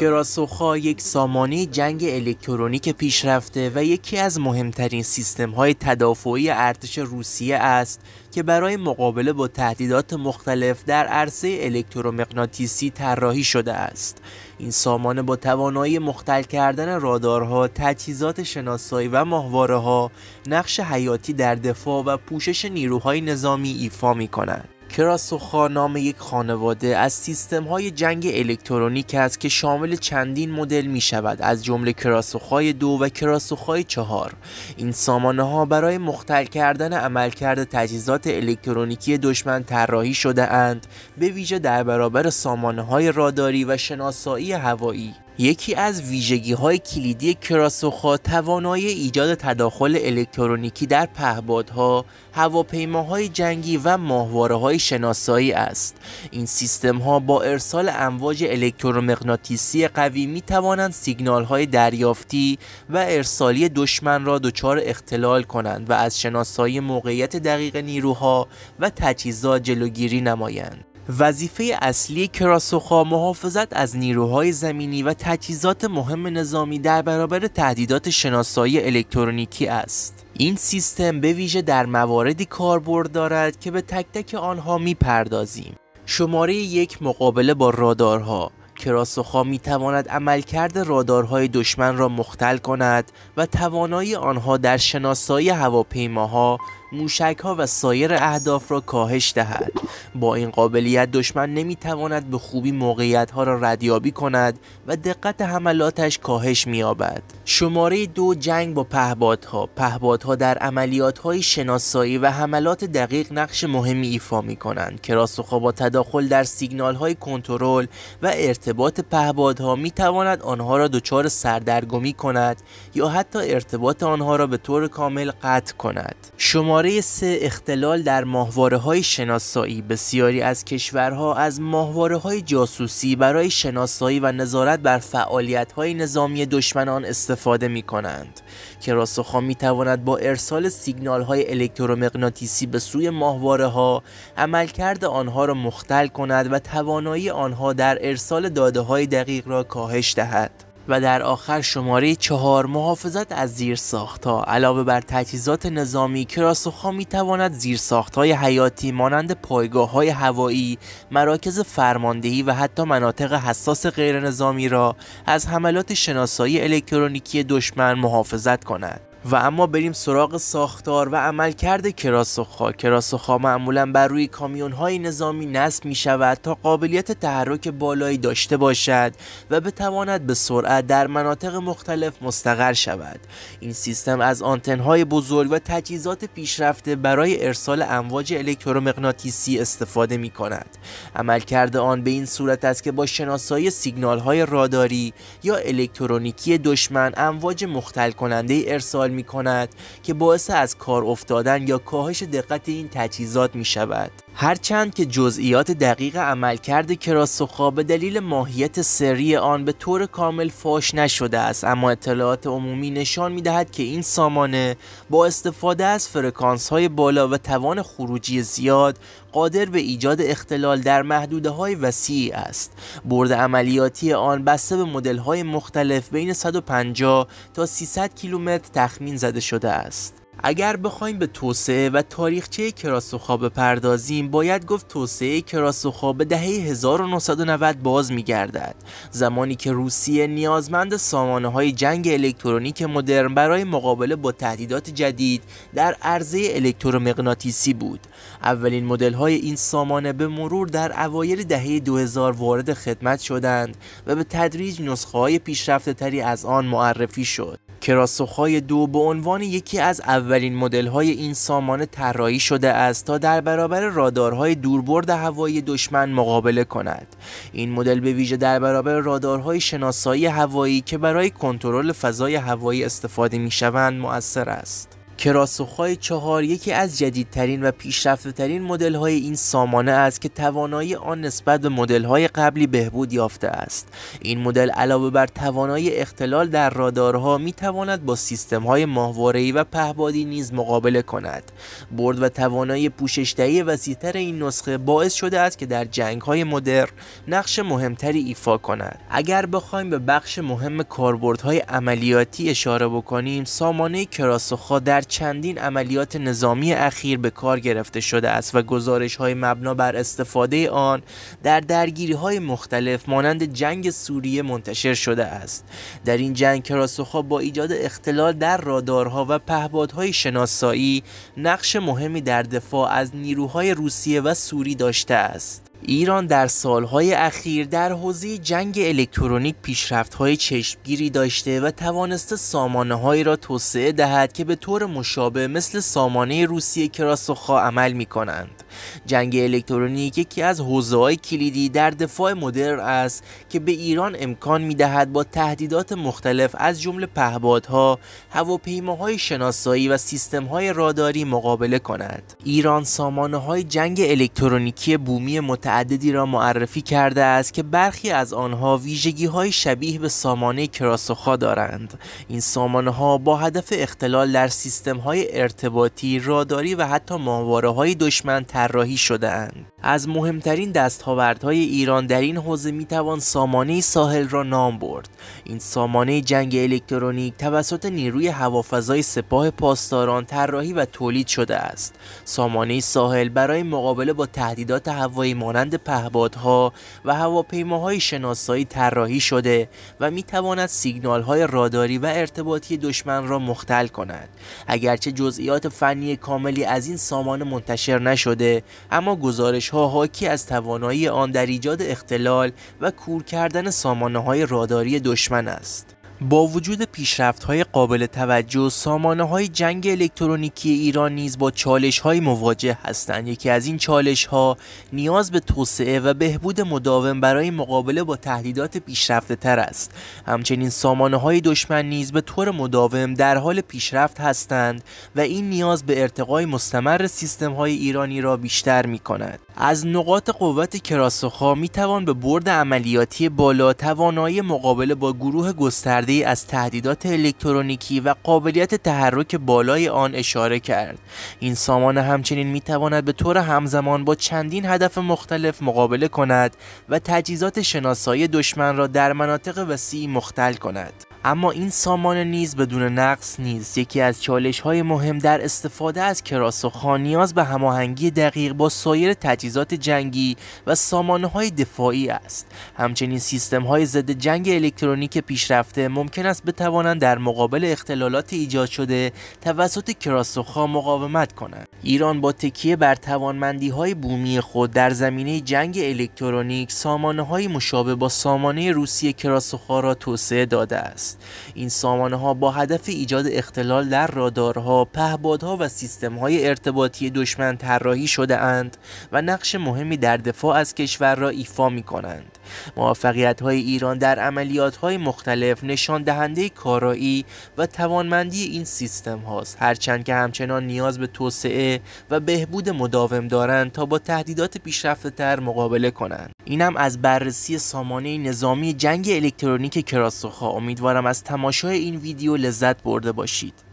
کراسوخا یک سامانه جنگ الکترونیک پیشرفته و یکی از مهمترین سیستم های تدافعی ارتش روسیه است که برای مقابله با تهدیدات مختلف در عرصه الکترومغناطیسی طراحی شده است. این سامانه با توانایی مختل کردن رادارها، تجهیزات شناسایی و ماهواره ها، نقش حیاتی در دفاع و پوشش نیروهای نظامی ایفا می کند. کراسوخا نام یک خانواده از سیستم های جنگ الکترونیک است که شامل چندین مدل می شود از جمله کراسوخای دو و کراسوخای چهار این سامانه ها برای مختل کردن عملکرد تجهیزات الکترونیکی دشمن طراحی شده اند به ویژه در برابر سامانه های راداری و شناسایی هوایی یکی از ویژگی های کلیدی کراسوخا توانایی ایجاد تداخل الکترونیکی در پهبادها هواپیماهای جنگی و ماهواره های شناسایی است. این سیستم ها با ارسال امواج الکترومغناطیسی قوی می توانند سیگنال های دریافتی و ارسالی دشمن را دچار اختلال کنند و از شناسایی موقعیت دقیق نیروها و تجهیزات جلوگیری نمایند. وظیفه اصلی کراسوخا محافظت از نیروهای زمینی و تجهیزات مهم نظامی در برابر تهدیدات شناسایی الکترونیکی است. این سیستم به ویژه در مواردی کاربرد دارد که به تک تک آنها میپردازیم. شماره یک مقابله با رادارها کراسوخا می تواند عملکرد رادارهای دشمن را مختل کند و توانایی آنها در شناسایی هواپیماها موشک ها و سایر اهداف را کاهش دهد با این قابلیت دشمن نمیتواند به خوبی موقعیت ها را ردیابی کند و دقت حملاتش کاهش مییابد شماره دو جنگ با پهبادها پهبادها در عملیات های شناسایی و حملات دقیق نقش مهمی ایفا می کنند که با تداخل در سیگنال های کنترل و ارتباط پهبادها می تواند آنها را دچار سردرگمی کند یا حتی ارتباط آنها را به طور کامل قطع کند شماره شماره سه اختلال در ماهواره های شناسایی بسیاری از کشورها از ماهواره های جاسوسی برای شناسایی و نظارت بر فعالیت های نظامی دشمنان استفاده می کنند که راسخا می تواند با ارسال سیگنال های الکترومغناطیسی به سوی ماهواره ها عملکرد آنها را مختل کند و توانایی آنها در ارسال داده های دقیق را کاهش دهد و در آخر شماره چهار محافظت از زیرساختها علاوه بر تجهیزات نظامی کراسوخا می تواند های حیاتی مانند پایگاه های هوایی مراکز فرماندهی و حتی مناطق حساس غیر نظامی را از حملات شناسایی الکترونیکی دشمن محافظت کند و اما بریم سراغ ساختار و عملکرد کراسوخا کراسوخا معمولا بر روی کامیون های نظامی نصب می شود تا قابلیت تحرک بالایی داشته باشد و بتواند به سرعت در مناطق مختلف مستقر شود این سیستم از آنتن های بزرگ و تجهیزات پیشرفته برای ارسال امواج الکترومغناطیسی استفاده می کند عملکرد آن به این صورت است که با شناسایی سیگنال های راداری یا الکترونیکی دشمن امواج مختل کننده ارسال می کند که باعث از کار افتادن یا کاهش دقت این تجهیزات می شود. هرچند که جزئیات دقیق عملکرد کراسوخا به دلیل ماهیت سری آن به طور کامل فاش نشده است اما اطلاعات عمومی نشان میدهد که این سامانه با استفاده از فرکانس های بالا و توان خروجی زیاد قادر به ایجاد اختلال در محدوده های وسیعی است برد عملیاتی آن بسته به مدل های مختلف بین 150 تا 300 کیلومتر تخمین زده شده است اگر بخوایم به توسعه و تاریخچه کراسوخا بپردازیم باید گفت توسعه کراسوخا به دهه 1990 باز میگردد زمانی که روسیه نیازمند سامانه های جنگ الکترونیک مدرن برای مقابله با تهدیدات جدید در عرضه الکترومغناطیسی بود اولین مدل های این سامانه به مرور در اوایل دهه 2000 وارد خدمت شدند و به تدریج نسخه های پیشرفته تری از آن معرفی شد کراسوخای دو به عنوان یکی از اولین های این سامانه طراحی شده است تا در برابر رادارهای دوربرد هوایی دشمن مقابله کند. این مدل به ویژه در برابر رادارهای شناسایی هوایی که برای کنترل فضای هوایی استفاده می شوند مؤثر است. کراسوخای چهار یکی از جدیدترین و ترین مدل های این سامانه است که توانایی آن نسبت به مدل های قبلی بهبود یافته است این مدل علاوه بر توانایی اختلال در رادارها می تواند با سیستم های ماهواره و پهبادی نیز مقابله کند برد و توانایی پوشش دهی وسیعتر این نسخه باعث شده است که در جنگ های مدرن نقش مهمتری ایفا کند اگر بخوایم به بخش مهم کاربردهای عملیاتی اشاره بکنیم سامانه کراسوخا در چندین عملیات نظامی اخیر به کار گرفته شده است و گزارش های مبنا بر استفاده آن در درگیری های مختلف مانند جنگ سوریه منتشر شده است در این جنگ کراسوخا با ایجاد اختلال در رادارها و پهپادهای شناسایی نقش مهمی در دفاع از نیروهای روسیه و سوری داشته است ایران در سالهای اخیر در حوزه جنگ الکترونیک پیشرفت‌های چشمگیری داشته و توانسته سامانه‌هایی را توسعه دهد که به طور مشابه مثل سامانه روسیه کراسوخا عمل می‌کنند. جنگ الکترونیک یکی از حوزه‌های کلیدی در دفاع مدرن است که به ایران امکان می‌دهد با تهدیدات مختلف از جمله پهبادها هواپیماهای شناسایی و سیستم‌های راداری مقابله کند. ایران سامانه های جنگ الکترونیکی بومی متعددی را معرفی کرده است که برخی از آنها ویژگی های شبیه به سامانه کراسوخا دارند. این سامانه ها با هدف اختلال در سیستم های ارتباطی، راداری و حتی ماهواره‌های دشمن طراحی شده از مهمترین دستاوردهای ایران در این حوزه می توان سامانه ساحل را نام برد. این سامانه جنگ الکترونیک توسط نیروی هوافضای سپاه پاسداران طراحی و تولید شده است. سامانه ساحل برای مقابله با تهدیدات هوایی مانند پهبادها و هواپیماهای شناسایی طراحی شده و می تواند سیگنال های راداری و ارتباطی دشمن را مختل کند. اگرچه جزئیات فنی کاملی از این سامانه منتشر نشده اما گزارش ها حاکی از توانایی آن در ایجاد اختلال و کور کردن سامانه های راداری دشمن است با وجود پیشرفت های قابل توجه سامانه های جنگ الکترونیکی ایران نیز با چالش های مواجه هستند یکی از این چالش ها نیاز به توسعه و بهبود مداوم برای مقابله با تهدیدات پیشرفته تر است همچنین سامانه های دشمن نیز به طور مداوم در حال پیشرفت هستند و این نیاز به ارتقای مستمر سیستم های ایرانی را بیشتر می کند از نقاط قوت کراسوخا می توان به برد عملیاتی بالا توانایی مقابله با گروه گسترده از تهدیدات الکترونیکی و قابلیت تحرک بالای آن اشاره کرد این سامان همچنین می تواند به طور همزمان با چندین هدف مختلف مقابله کند و تجهیزات شناسایی دشمن را در مناطق وسیعی مختل کند اما این سامان نیز بدون نقص نیست یکی از چالش های مهم در استفاده از کراسوخا نیاز به هماهنگی دقیق با سایر تجهیزات جنگی و سامانه های دفاعی است همچنین سیستم های ضد جنگ الکترونیک پیشرفته ممکن است بتوانند در مقابل اختلالات ایجاد شده توسط کراسوخا مقاومت کنند ایران با تکیه بر توانمندی های بومی خود در زمینه جنگ الکترونیک سامانه های مشابه با سامانه روسی کراسوخا را توسعه داده است این سامانه ها با هدف ایجاد اختلال در رادارها پهبادها و سیستم های ارتباطی دشمن طراحی شده اند و نقش مهمی در دفاع از کشور را ایفا می کنند موفقیت های ایران در عملیات های مختلف نشان دهنده کارایی و توانمندی این سیستم هاست هرچند که همچنان نیاز به توسعه و بهبود مداوم دارند تا با تهدیدات پیشرفته تر مقابله کنند اینم از بررسی سامانه نظامی جنگ الکترونیک کراسوخا امیدوارم از تماشای این ویدیو لذت برده باشید